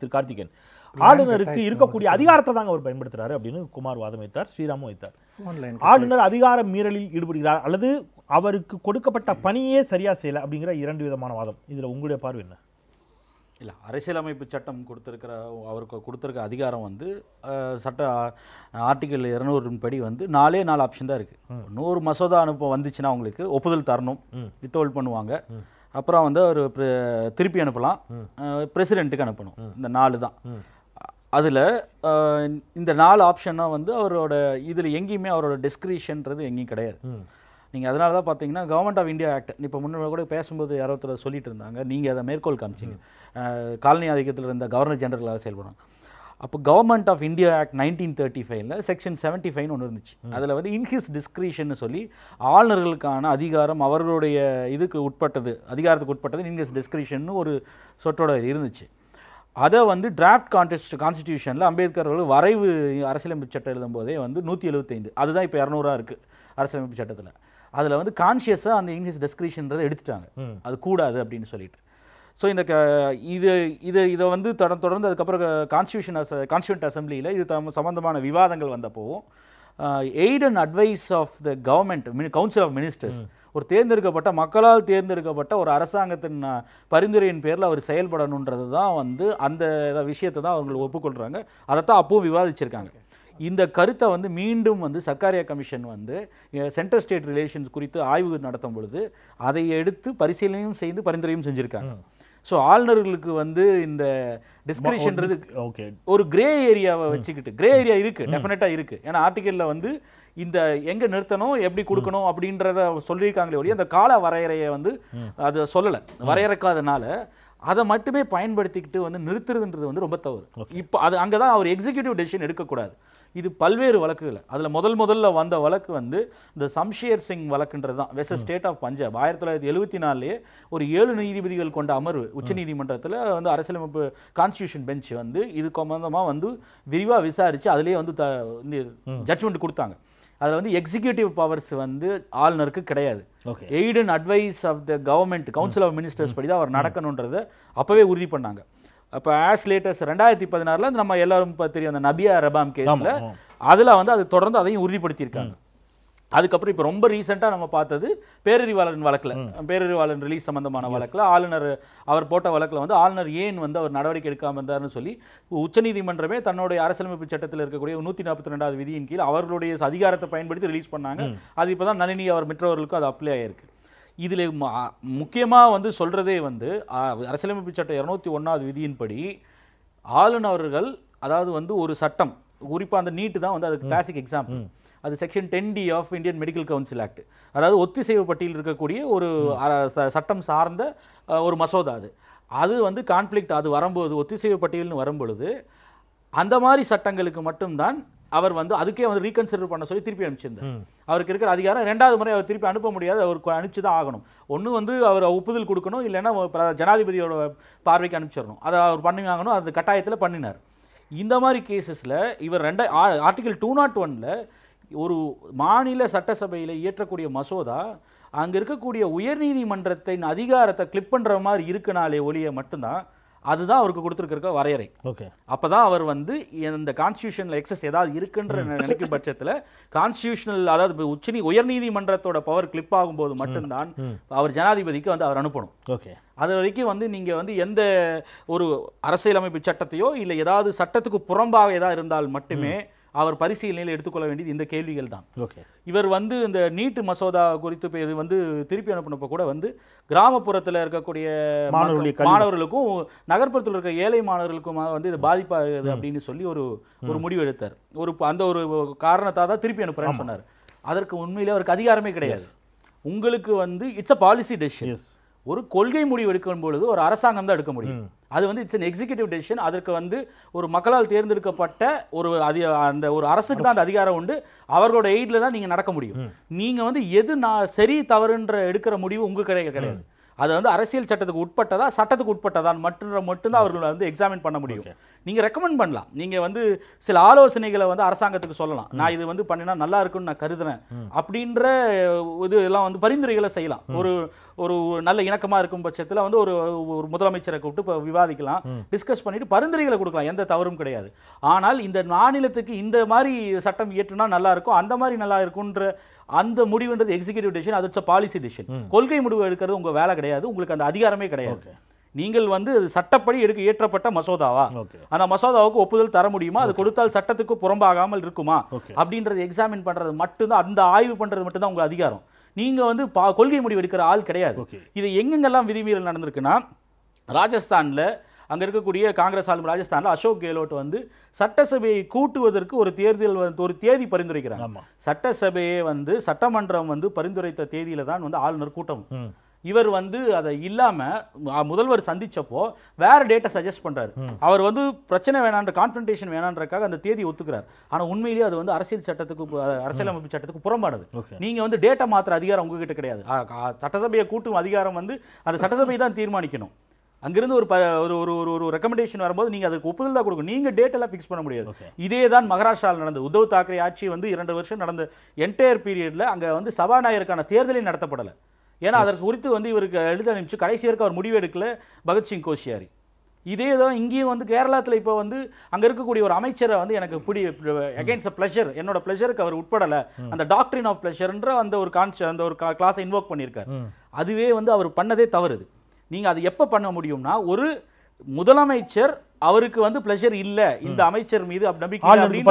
திரு கார்த்திகேயன் ஆளுநருக்கு இருக்கக்கூடிய அதிகாரத்தை தாங்க அவர் பயன்படுத்துறாரு அப்படின்னு குமார் வாதம் வைத்தார் ஸ்ரீராமும் வைத்தார் ஆளுநர் அதிகார மீறலில் ஈடுபடுகிறார் அல்லது அவருக்கு கொடுக்கப்பட்ட பணியே சரியா செய்யல அப்படிங்கிற இரண்டு விதமான வாதம் இதுல உங்களுடைய பார்வை என்ன இல்லை அரசியலமைப்பு சட்டம் கொடுத்துருக்கிற அவருக்கு கொடுத்துருக்க அதிகாரம் வந்து சட்ட ஆர்டிக்கல் இரநூறின் படி வந்து நாலே நாலு ஆப்ஷன் தான் இருக்குது நூறு மசோதா அனுப்ப வந்துச்சுன்னா அவங்களுக்கு ஒப்புதல் தரணும் வித்தோல் பண்ணுவாங்க அப்புறம் வந்து ஒரு திருப்பி அனுப்பலாம் பிரசிடென்ட்டுக்கு அனுப்பணும் இந்த நாலு தான் அதில் இந்த நாலு ஆப்ஷனாக வந்து அவரோட இதில் எங்கேயுமே அவரோட டிஸ்கிரிஷன்றது எங்கேயும் கிடையாது நீங்கள் அதனால தான் பார்த்தீங்கன்னா கவர்மெண்ட் ஆஃப் இந்தியா ஆக்ட் இப்போ முன்னாடி கூட பேசும்போது யாரோ ஒருத்தர் சொல்லிட்டு இருந்தாங்க நீங்கள் அதை மேற்கோள் காமிச்சிங்க காலனி ஆதிக்கத்தில் இருந்த கவர்னர் ஜெனரலாக செயல்படுறாங்க அப்போ government of India act nineteen thirty ஃபைவ்ல செக்ஷன் செவன்டி ஃபைவ்னு ஒன்று இருந்துச்சு அதில் வந்து இன்ஹிஸ் டிஸ்கிரிஷன் சொல்லி ஆளுநர்களுக்கான அதிகாரம் அவர்களுடைய இதுக்கு உட்பட்டது அதிகாரத்துக்கு உட்பட்டது இன்ஹிஸ் டிஸ்கிரிஷன் ஒரு சொற்றோட இருந்துச்சு அதை வந்து டிராஃப்ட் கான்டெஸ்ட் கான்ஸ்டியூஷனில் அம்பேத்கர் அவர்கள் வரைவு அரசியலமைப்பு சட்டம் எழுதும் போதே வந்து நூற்றி எழுபத்தைந்து அதுதான் இப்போ இரநூறா இருக்குது அரசியலமைப்பு சட்டத்தில் அதில் வந்து கான்ஷியஸாக அந்த இங்கிலீஷ் டெஸ்கிரிஷன்றதை எடுத்துட்டாங்க அது கூடாது அப்படின்னு சொல்லிட்டு ஸோ இந்த இது இது இதை வந்து தொட தொடர்ந்து அதுக்கப்புறம் கான்ஸ்டியூஷன் அஸ் கான்ஸ்டியூண்ட் அசம்பிளியில் இது சம்மந்தமான விவாதங்கள் வந்தப்போவும் aid and advice of the government council of ministers ஒரு தேர்ந்தெடுக்கப்பட்ட மக்களால் தேர்ந்தெடுக்கப்பட்ட ஒரு அரசாங்கத்தின் பரிந்துரையின் பேரில் அவர் செயல்படணுன்றது தான் வந்து அந்த விஷயத்தை தான் அவங்களுக்கு ஒப்புக்கொள்கிறாங்க அதை தான் அப்பவும் விவாதிச்சிருக்காங்க இந்த கருத்தை வந்து மீண்டும் வந்து சர்க்காரியா கமிஷன் வந்து சென்ட்ரல் ஸ்டேட் ரிலேஷன்ஸ் குறித்து ஆய்வு நடத்தும் பொழுது அதை எடுத்து பரிசீலனையும் செய்து பரிந்துரையும் செஞ்சுருக்காங்க ஸோ ஆளுநர்களுக்கு வந்து இந்த டிஸ்கிரிஷன்றது ஓகே oh, ஒரு கிரே ஏரியாவை hmm. வச்சுக்கிட்டு கிரே ஏரியா hmm. இருக்குது டெஃபினட்டாக இருக்குது ஏன்னா ஆர்டிக்கலில் வந்து இந்த எங்கே நிறுத்தணும் எப்படி hmm. கொடுக்கணும் அப்படின்றத சொல்லியிருக்காங்களே ஒழிய அந்த கால வரையறையை வந்து அதை சொல்லலை வரையறுக்காதனால அதை மட்டுமே பயன்படுத்திக்கிட்டு வந்து நிறுத்துறதுன்றது வந்து ரொம்ப தவறு இப்போ அது அங்கே தான் அவர் எக்ஸிக்யூட்டிவ் டெசிஷன் எடுக்கக்கூடாது இது பல்வேறு வழக்குகள் அதில் முதல் முதல்ல வந்த வழக்கு வந்து இந்த சம்ஷேர் சிங் வழக்குன்றது தான் வெஸ்ட் ஸ்டேட் ஆஃப் பஞ்சாப் ஆயிரத்தி தொள்ளாயிரத்தி எழுபத்தி நாலுலேயே ஒரு ஏழு நீதிபதிகள் கொண்ட அமர்வு உச்சநீதிமன்றத்தில் வந்து அரசியலமைப்பு கான்ஸ்டியூஷன் பெஞ்ச் வந்து இது சம்மந்தமாக வந்து விரிவாக விசாரித்து அதிலே வந்து த ஜட்மெண்ட் கொடுத்தாங்க அதில் வந்து எக்ஸிக்யூட்டிவ் பவர்ஸ் வந்து ஆளுநருக்கு கிடையாது aid and advice of the government council of ministers படி தான் அவர் mm. நடக்கணுன்றது அப்போவே உறுதி பண்ணாங்க அப்போ ஆஸ் லேட்டஸ் ரெண்டாயிரத்தி பதினாறில் நம்ம எல்லாரும் தெரியும் அந்த நபியா ரபாம் கேஸில் அதில் வந்து அது தொடர்ந்து அதையும் உறுதிப்படுத்தியிருக்காங்க mm. அதுக்கப்புறம் இப்போ ரொம்ப ரீசெண்டாக நம்ம பார்த்தது பேரறிவாளன் வழக்கில் பேரறிவாளன் ரிலீஸ் சம்மந்தமான வழக்கில் ஆளுநர் அவர் போட்ட வழக்கில் வந்து ஆளுநர் ஏன் வந்து அவர் நடவடிக்கை எடுக்காமல் இருந்தார்னு சொல்லி உச்சநீதிமன்றமே தன்னுடைய அரசியலமைப்பு சட்டத்தில் இருக்கக்கூடிய நூற்றி நாற்பத்தி ரெண்டாவது விதியின் கீழ் அவர்களுடைய அதிகாரத்தை பயன்படுத்தி ரிலீஸ் பண்ணாங்க அது இப்போ தான் நளினி அவர் மற்றவர்களுக்கும் அது அப்ளை ஆகிருக்கு இதில் முக்கியமாக வந்து சொல்கிறதே வந்து அரசியலமைப்பு சட்டம் இரநூத்தி ஒன்றாவது விதியின்படி ஆளுநர்கள் அதாவது வந்து ஒரு சட்டம் குறிப்பாக அந்த நீட்டு தான் வந்து அதுக்கு கிளாசிக் எக்ஸாம்பிள் அது section ten D of Indian medical council act அதாவது ஒத்திசைவு பட்டியல் இருக்கக்கூடிய ஒரு சட்டம் சார்ந்த ஒரு மசோதா அது அது வந்து கான்ஃப்ளிக்ட் அது வரும்போது ஒத்திசைவு பட்டியல்னு வரும்பொழுது அந்த மாதிரி சட்டங்களுக்கு மட்டும்தான் அவர் வந்து அதுக்கே வந்து ரீகன்சிடர் பண்ண சொல்லி திருப்பி அனுப்பிச்சிருந்தார் அவருக்கு இருக்கிற அதிகாரம் ரெண்டாவது முறை அவர் திருப்பி அனுப்ப முடியாது அவருக்கு அனுப்பிச்சு தான் ஆகணும் ஒன்று வந்து அவர் ஒப்புதல் கொடுக்கணும் இல்லைன்னா ஜனாதிபதியோட பார்வைக்கு அனுப்பிச்சிடணும் அதை அவர் பண்ணினாங்கன்னு அந்த கட்டாயத்தில் பண்ணினார் இந்த மாதிரி கேசஸில் இவர் ரெண்டா ஆர்டிகல் டூ நாட் ஒனில் ஒரு மாநில சட்டசபையில் இயற்றக்கூடிய மசோதா அங்கே இருக்கக்கூடிய உயர்நீதிமன்றத்தின் அதிகாரத்தை கிளிப் பண்ணுற மாதிரி இருக்குனாலே ஒளிய மட்டும்தான் அதுதான் அவருக்கு கொடுத்துருக்க வரையறை ஓகே அப்போ தான் அவர் வந்து இந்த கான்ஸ்டியூஷனில் எக்ஸஸ் ஏதாவது இருக்குன்ற நினைக்கும் பட்சத்தில் கான்ஸ்டியூஷனல் அதாவது உச்சநீ உயர்நீதிமன்றத்தோட பவர் கிளிப் ஆகும்போது மட்டும்தான் அவர் ஜனாதிபதிக்கு வந்து அவர் அனுப்பணும் ஓகே அது வரைக்கும் வந்து நீங்கள் வந்து எந்த ஒரு அரசியலமைப்பு சட்டத்தையோ இல்லை ஏதாவது சட்டத்துக்கு புறம்பாக ஏதாவது இருந்தால் மட்டுமே அவர் பரிசீலனையில் எடுத்துக்கொள்ள வேண்டியது இந்த கேள்விகள் தான் இவர் வந்து இந்த நீட்டு மசோதா குறித்து இது வந்து திருப்பி அனுப்பினப்ப கூட வந்து கிராமப்புறத்தில் இருக்கக்கூடிய மாணவர்களுக்கும் நகர்ப்புறத்தில் இருக்க ஏழை மாணவர்களுக்கும் வந்து இது பாதிப்பாகுது அப்படின்னு சொல்லி ஒரு ஒரு முடிவு எடுத்தார் ஒரு அந்த ஒரு காரணத்தாக தான் திருப்பி அனுப்புறேன்னு சொன்னார் அதற்கு உண்மையில் அவருக்கு அதிகாரமே கிடையாது உங்களுக்கு வந்து இட்ஸ் அ பாலிசி டெசிஷன் ஒரு கொள்கை முடிவு எடுக்கும் பொழுது ஒரு அரசாங்கம் தான் எடுக்க முடியும் அது வந்து இட்ஸ் அன் எக்ஸிகூட்டிவ் டெசிஷன் அதற்கு வந்து ஒரு மக்களால் தேர்ந்தெடுக்கப்பட்ட ஒரு அதி அந்த ஒரு அரசுக்கு தான் அந்த அதிகாரம் உண்டு அவர்களோட எய்டில் தான் நீங்கள் நடக்க முடியும் நீங்கள் வந்து எது நான் சரி தவறுன்ற எடுக்கிற முடிவு உங்கள் கிடையாது கிடையாது அது வந்து அரசியல் சட்டத்துக்கு உட்பட்டதா சட்டத்துக்கு உட்பட்டதான் மற்றும் மட்டும்தான் அவர்களை வந்து எக்ஸாமின் பண்ண முடியும் நீங்கள் ரெக்கமெண்ட் பண்ணலாம் நீங்கள் வந்து சில ஆலோசனைகளை வந்து அரசாங்கத்துக்கு சொல்லலாம் நான் இது வந்து பண்ணினா நல்லா இருக்குன்னு நான் கருதுறேன் அப்படின்ற இது எல்லாம் வந்து பரிந்துரைகளை செய்யலாம் ஒரு ஒரு நல்ல இணக்கமாக இருக்கும் பட்சத்தில் வந்து ஒரு ஒரு முதலமைச்சரை கூப்பிட்டு இப்போ விவாதிக்கலாம் டிஸ்கஸ் பண்ணிட்டு பரிந்துரைகளை கொடுக்கலாம் எந்த தவறும் கிடையாது ஆனால் இந்த மாநிலத்துக்கு இந்த மாதிரி சட்டம் இயற்றுனா நல்லா இருக்கும் அந்த மாதிரி நல்லா இருக்கும்ன்ற அந்த முடிவுன்றது எக்ஸிகூட்டிவ் டிசிஷன் அது பாலிசி டிசிஷன் கொள்கை முடிவு எடுக்கிறது உங்கள் வேலை கிடையாது உங்களுக்கு அந்த அதிகாரமே கிடையாது நீங்கள் வந்து சட்டப்படி எடுக்க ஏற்றப்பட்ட மசோதாவா அந்த மசோதாவுக்கு ஒப்புதல் தர முடியுமா அது கொடுத்தால் சட்டத்துக்கு புறம்பாகாமல் இருக்குமா அப்படின்றது எக்ஸாமின் பண்றது மட்டும்தான் அந்த ஆய்வு பண்ணுறது மட்டும்தான் உங்கள் அதிகாரம் நீங்கள் வந்து பா கொள்கை முடிவு எடுக்கிற ஆள் கிடையாது இது எங்கெங்கெல்லாம் விதிமீறல் நடந்திருக்குன்னா ராஜஸ்தானில் அங்கே இருக்கக்கூடிய காங்கிரஸ் ஆளும் ராஜஸ்தானில் அசோக் கெலோட் வந்து சட்டசபையை கூட்டுவதற்கு ஒரு தேர்தல் ஒரு தேதி பரிந்துரைக்கிறாங்க சட்டசபையை வந்து சட்டமன்றம் வந்து பரிந்துரைத்த தேதியில தான் வந்து ஆளுநர் கூட்டம் இவர் வந்து அதை இல்லாமல் முதல்வர் சந்தித்தப்போ வேறு டேட்டை சஜஸ்ட் பண்ணுறாரு அவர் வந்து பிரச்சனை வேணான்ற கான்ஃபன்டேஷன் வேணான்றக்காக அந்த தேதி ஒத்துக்கிறார் ஆனால் உண்மையிலேயே அது வந்து அரசியல் சட்டத்துக்கு அரசியலமைப்பு சட்டத்துக்கு புறம்பானது நீங்கள் வந்து டேட்டா மாத்திர அதிகாரம் உங்ககிட்ட கிடையாது சட்டசபையை கூட்டும் அதிகாரம் வந்து அந்த சட்டசபையை தான் தீர்மானிக்கணும் அங்கிருந்து ஒரு ஒரு ஒரு ஒரு ஒரு ரெக்கமெண்டேஷன் வரும்போது நீங்கள் அதுக்கு ஒப்புதல் தான் கொடுக்கும் நீங்கள் டேட்டெல்லாம் ஃபிக்ஸ் பண்ண முடியாது இதே தான் மகாராஷ்டிராவில் நடந்தது உத்தவ் தாக்கரே ஆட்சி வந்து இரண்டு வருஷம் நடந்த என்டையர் பீரியடில் அங்கே வந்து சபாநாயகருக்கான தேர்தலே நடத்தப்படலை ஏன்னா அதற்கு குறித்து வந்து இவருக்கு எழுத அனுப்பிச்சு கடைசி வரைக்கும் அவர் முடிவு எடுக்கல பகத்சிங் கோஷியாரி இதே தான் இங்கேயும் வந்து கேரளாத்தில் இப்போ வந்து அங்கே இருக்கக்கூடிய ஒரு அமைச்சரை வந்து எனக்கு பிடி அகைன்ஸ்ட் அ பிளஷர் என்னோட பிளஷருக்கு அவர் உட்படலை அந்த டாக்டரின் ஆஃப் பிளஷர்ன்ற அந்த ஒரு கான்ஸ் அந்த ஒரு கிளாஸை இன்வோக் பண்ணியிருக்காரு அதுவே வந்து அவர் பண்ணதே தவறுது நீங்கள் அது எப்போ பண்ண முடியும்னா ஒரு முதலமைச்சர் அவருக்கு வந்து பிளஷர் இல்ல இந்த அமைச்சர் மீது நம்பிக்கை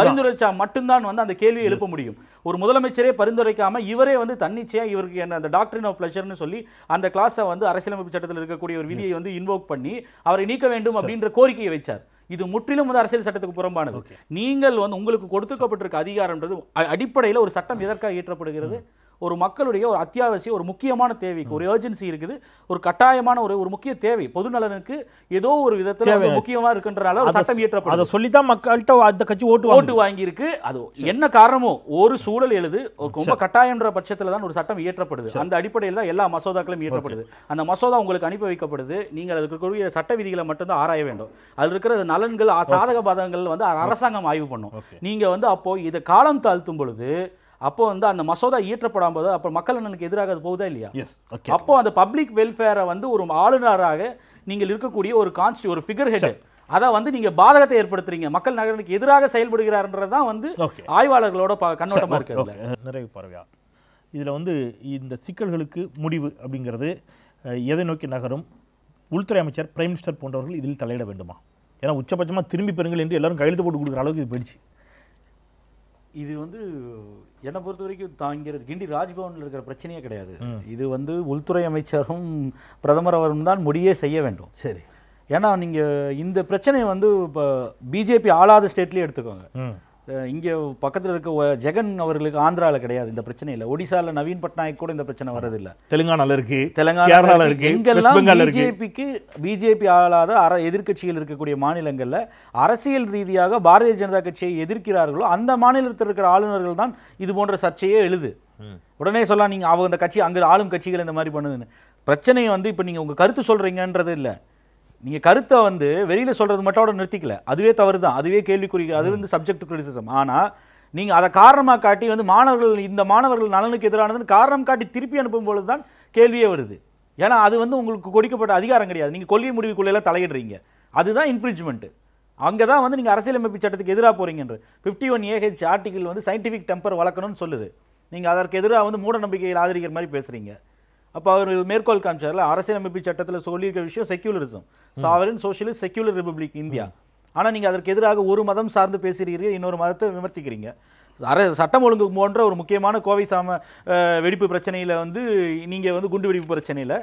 பரிந்துரைச்சா மட்டும்தான் வந்து அந்த கேள்வியை எழுப்ப முடியும் ஒரு முதலமைச்சரே பரிந்துரைக்காம இவரே வந்து தன்னிச்சையா இவருக்கு என்ன அந்த டாக்டரின் ஆஃப் பிளஷர்னு சொல்லி அந்த கிளாஸை வந்து அரசியலமைப்பு சட்டத்தில் இருக்கக்கூடிய ஒரு விதியை வந்து இன்வோக் பண்ணி அவரை நீக்க வேண்டும் அப்படின்ற கோரிக்கையை வைச்சார் இது முற்றிலும் வந்து அரசியல் சட்டத்துக்கு புறம்பானது நீங்கள் வந்து உங்களுக்கு கொடுத்துக்கப்பட்டிருக்க அதிகாரம்ன்றது அடிப்படையில் ஒரு சட்டம் எதற்காக இயற்றப்படுகிறது ஒரு மக்களுடைய ஒரு அத்தியாவசிய ஒரு முக்கியமான தேவைக்கு ஒரு ஏர்ஜென்சி இருக்குது ஒரு கட்டாயமான ஒரு ஒரு முக்கிய தேவை பொது நலனுக்கு ஏதோ ஒரு விதத்தில் முக்கியமாக இருக்குன்றனால ஒரு சட்டம் இயற்றப்படும் அதை சொல்லி தான் மக்கள்கிட்ட அந்த கட்சி ஓட்டு ஓட்டு வாங்கியிருக்கு அது என்ன காரணமோ ஒரு சூழல் எழுது ரொம்ப கட்டாயன்ற பட்சத்தில் தான் ஒரு சட்டம் இயற்றப்படுது அந்த அடிப்படையில் தான் எல்லா மசோதாக்களும் இயற்றப்படுது அந்த மசோதா உங்களுக்கு அனுப்பி வைக்கப்படுது நீங்கள் அதுக்கு கூடிய சட்ட விதிகளை மட்டும்தான் ஆராய வேண்டும் அதில் இருக்கிற நலன்கள் சாதக பாதகங்கள் வந்து அரசாங்கம் ஆய்வு பண்ணும் நீங்கள் வந்து அப்போது இதை காலம் தாழ்த்தும் பொழுது அப்போ வந்து அந்த மசோதா ஈற்றப்படாம போது அப்போ மக்கள் அண்ணனுக்கு எதிராக அது போகுதா இல்லையா அப்போ அந்த பப்ளிக் வெல்ஃபேரை வந்து ஒரு ஆளுநராக நீங்கள் இருக்கக்கூடிய ஒரு கான்ஸ்டி ஒரு ஃபிகர் ஹெட் அதை வந்து நீங்க பாதகத்தை ஏற்படுத்துறீங்க மக்கள் நகரனுக்கு எதிராக செயல்படுகிறார்ன்றதான் தான் வந்து ஆய்வாளர்களோட கண்ணோட்டமா இருக்கு நிறைவு பார்வையா இதுல வந்து இந்த சிக்கல்களுக்கு முடிவு அப்படிங்கிறது எதை நோக்கி நகரும் உள்துறை அமைச்சர் பிரைம் மினிஸ்டர் போன்றவர்கள் இதில் தலையிட வேண்டுமா ஏன்னா உச்சபட்சமாக திரும்பி பெறுங்கள் என்று எல்லாரும் கையெழுத்து போட்டு கொடுக்குற அளவுக்கு இது போயிடுச்சு இது வந்து என்னை பொறுத்த வரைக்கும் தாங்கிற கிண்டி ராஜ்பவனில் இருக்கிற பிரச்சனையே கிடையாது இது வந்து உள்துறை அமைச்சரும் பிரதமர் அவரும் தான் முடியே செய்ய வேண்டும் சரி ஏன்னா நீங்கள் இந்த பிரச்சனையை வந்து இப்போ பிஜேபி ஆளாத ஸ்டேட்லேயே எடுத்துக்கோங்க இங்கே பக்கத்தில் இருக்க ஜெகன் அவர்களுக்கு ஆந்திராவில் கிடையாது இந்த பிரச்சனை இல்லை ஒடிசாவில் நவீன் பட்நாயக் கூட இந்த பிரச்சனை வர்றதில்லை தெலுங்கானால இருக்கு தெலுங்கானா இருக்கு பிஜேபிக்கு பிஜேபி ஆளாத அர எதிர்கட்சியில் இருக்கக்கூடிய மாநிலங்களில் அரசியல் ரீதியாக பாரதிய ஜனதா கட்சியை எதிர்க்கிறார்களோ அந்த மாநிலத்தில் இருக்கிற ஆளுநர்கள் தான் இது போன்ற சர்ச்சையே எழுது உடனே சொல்லலாம் நீங்கள் அவங்க அந்த கட்சி அங்கே ஆளும் கட்சிகள் இந்த மாதிரி பண்ணுதுன்னு பிரச்சனையை வந்து இப்போ நீங்கள் உங்கள் கருத்து சொல்கிறீங்கன்றது இல்லை நீங்கள் கருத்தை வந்து வெளியில் சொல்கிறது மட்டும் நிறுத்திக்கல அதுவே தவறு தான் அதுவே கேள்விக்குறி அது வந்து சப்ஜெக்ட் கிரிட்டிசிசம் ஆனால் நீங்கள் அதை காரணமாக காட்டி வந்து மாணவர்கள் இந்த மாணவர்கள் நலனுக்கு எதிரானதுன்னு காரணம் காட்டி திருப்பி அனுப்பும்பொழுது தான் கேள்வியே வருது ஏன்னா அது வந்து உங்களுக்கு கொடுக்கப்பட்ட அதிகாரம் கிடையாது நீங்கள் கொள்கை முடிவுக்குள்ளெல்லாம் தலையிடுறீங்க அதுதான் இன்ஃப்ரிஜ்மெண்ட்டு அங்கே தான் வந்து நீங்கள் அரசியலமைப்பு சட்டத்துக்கு எதிராக போகிறீங்கன்னு ஃபிஃப்டி ஒன் ஏஹெச் ஆர்டிகிள் வந்து சயின்டிஃபிக் டெம்பர் வளர்க்கணும்னு சொல்லுது நீங்கள் அதற்கு எதிராக வந்து மூட நம்பிக்கையில் ஆதரிக்கிற மாதிரி பேசுகிறீங்க அப்போ அவர் மேற்கோள் காமிச்சார்ல அரசியலமைப்பு சட்டத்தில் சொல்லியிருக்க விஷயம் secularism sovereign socialist secular republic India ஆனால் நீங்கள் அதற்கு எதிராக ஒரு மதம் சார்ந்து பேசுகிறீர்கள் இன்னொரு மதத்தை விமர்சிக்கிறீங்க அர சட்டம் ஒழுங்கு போன்ற ஒரு முக்கியமான கோவை சாம வெடிப்பு பிரச்சனையில் வந்து நீங்கள் வந்து குண்டு வெடிப்பு பிரச்சனையில்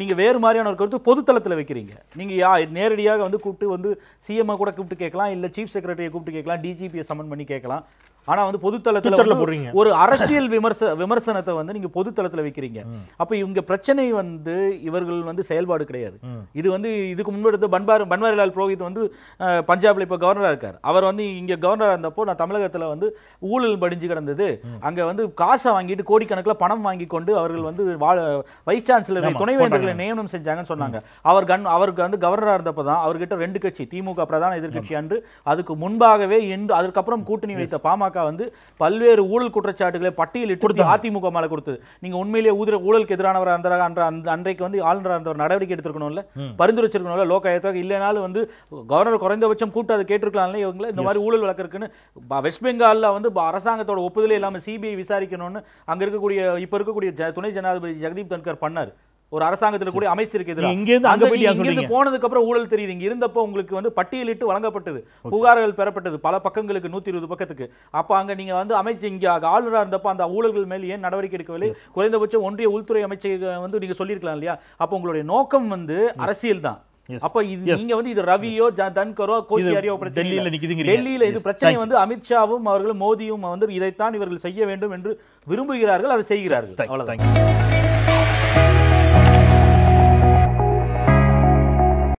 நீங்கள் வேறு மாதிரியான ஒரு கருத்து பொதுத்தளத்தில் வைக்கிறீங்க நீங்கள் யா நேரடியாக வந்து கூப்பிட்டு வந்து சிஎம்ஐ கூட கூப்பிட்டு கேட்கலாம் இல்லை சீஃப் செக்ரட்டரியை கூப்பிட்டு கேட்கலாம் டிஜிபியை சமன் பண்ணி கேட்கலாம் ஆனா வந்து போடுறீங்க ஒரு அரசியல் விமர்ச விமர்சனத்தை வந்து நீங்க பொதுத்தளத்தில் வைக்கிறீங்க அப்ப இவங்க பிரச்சனை வந்து இவர்கள் வந்து செயல்பாடு கிடையாது இது வந்து இதுக்கு முன்பெடுத்து பன்பார் பன்வாரிலால் புரோஹித் வந்து பஞ்சாப்ல இப்ப கவர்னரா இருக்கார் அவர் வந்து இங்க கவர்னரா இருந்தப்போ நான் தமிழகத்துல வந்து ஊழல் படிஞ்சு கிடந்தது அங்க வந்து காசை வாங்கிட்டு கோடிக்கணக்கில் பணம் வாங்கி கொண்டு அவர்கள் வந்து வைஸ் சான்சலர் துணைவேந்தர்களை நியமனம் செஞ்சாங்கன்னு சொன்னாங்க அவர் கன் அவருக்கு வந்து கவர்னரா இருந்தப்போ தான் அவர்கிட்ட ரெண்டு கட்சி திமுக பிரதான எதிர்கட்சி அன்று அதுக்கு முன்பாகவே அதுக்கப்புறம் கூட்டணி வைத்த பாமக பாமக வந்து பல்வேறு ஊழல் குற்றச்சாட்டுகளை பட்டியலிட்டு கொடுத்து அதிமுக மேலே கொடுத்தது நீங்கள் உண்மையிலேயே ஊதிர ஊழலுக்கு எதிரானவர் அந்த அன்றைக்கு வந்து ஆளுநர் அந்த நடவடிக்கை எடுத்திருக்கணும்ல பரிந்துரைச்சிருக்கணும்ல லோகாயத்தாக இல்லைனாலும் வந்து கவர்னர் குறைந்தபட்சம் கூப்பிட்டு அதை கேட்டிருக்கலாம்ல இவங்கள இந்த மாதிரி ஊழல் வழக்கு இருக்குன்னு வெஸ்ட் பெங்காலில் வந்து அரசாங்கத்தோட ஒப்புதலே இல்லாமல் சிபிஐ விசாரிக்கணும்னு அங்கே இருக்கக்கூடிய இப்போ இருக்கக்கூடிய துணை ஜனாதிபதி ஜெகதீப் தன்கர் பண்ணார் ஒரு அரசாங்கத்தில் கூட அமைச்சருக்கு இங்கிருந்து அங்க போனதுக்கு அப்புறம் ஊழல் தெரியுது இங்க இருந்தப்போ உங்களுக்கு வந்து பட்டியலிட்டு வழங்கப்பட்டது புகார்கள் பெறப்பட்டது பல பக்கங்களுக்கு நூத்தி இருபது பக்கத்துக்கு அப்ப அங்க நீங்க வந்து அமைச்சு இங்க ஆளுநரா இருந்தப்ப அந்த ஊழல்கள் மேல் ஏன் நடவடிக்கை எடுக்கவில்லை குறைந்தபட்சம் ஒன்றிய உள்துறை அமைச்சர் வந்து நீங்க சொல்லியிருக்கலாம் இல்லையா அப்போ உங்களுடைய நோக்கம் வந்து அரசியல் தான் அப்ப இது நீங்க வந்து இது ரவியோ தன்கரோ கோசியாரியோ டெல்லியில டெல்லியில இது பிரச்சனை வந்து அமித்ஷாவும் அவர்கள் மோடியும் வந்து இதைத்தான் இவர்கள் செய்ய வேண்டும் என்று விரும்புகிறார்கள் அதை செய்கிறார்கள் அவ்வளவுதான்